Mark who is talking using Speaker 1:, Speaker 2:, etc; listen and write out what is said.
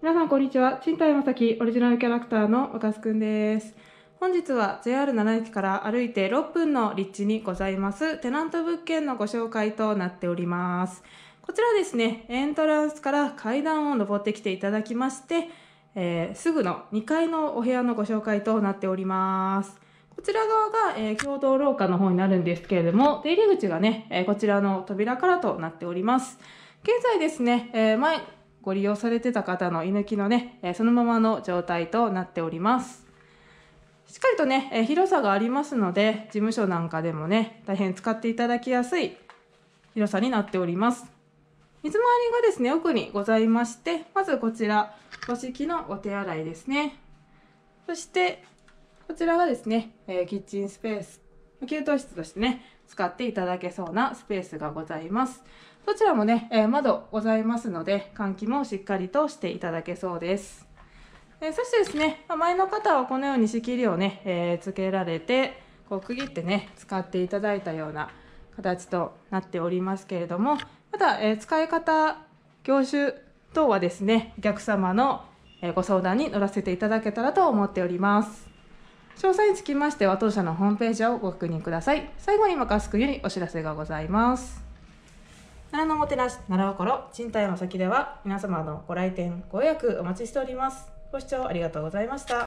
Speaker 1: 皆さんこんにちは。賃貸まさきオリジナルキャラクターの若須くんです。本日は JR7 駅から歩いて6分の立地にございますテナント物件のご紹介となっております。こちらですね、エントランスから階段を登ってきていただきまして、えー、すぐの2階のお部屋のご紹介となっております。こちら側が、えー、共同廊下の方になるんですけれども、出入り口がね、えー、こちらの扉からとなっております。現在ですね、えー、前、ご利用されてた方の居抜きのね、えそのままの状態となっております。しっかりとね、え広さがありますので、事務所なんかでもね、大変使っていただきやすい広さになっております。水回りがですね、奥にございまして、まずこちら、五式のお手洗いですね。そして、こちらがですね、えキッチンスペース給湯室としてね、使っていただけそうなスペースがございます。どちらもね、えー、窓ございますので、換気もしっかりとしていただけそうです。えー、そしてですね、前の方はこのように仕切りをね、えー、つけられて、こう区切ってね、使っていただいたような形となっておりますけれども、また、え使い方、業種等はですね、お客様のご相談に乗らせていただけたらと思っております。詳細につきましては当社のホームページをご確認ください最後に任すくよりお知らせがございます奈良のおもてなし奈良心賃貸の先では皆様のご来店ご予約お待ちしておりますご視聴ありがとうございました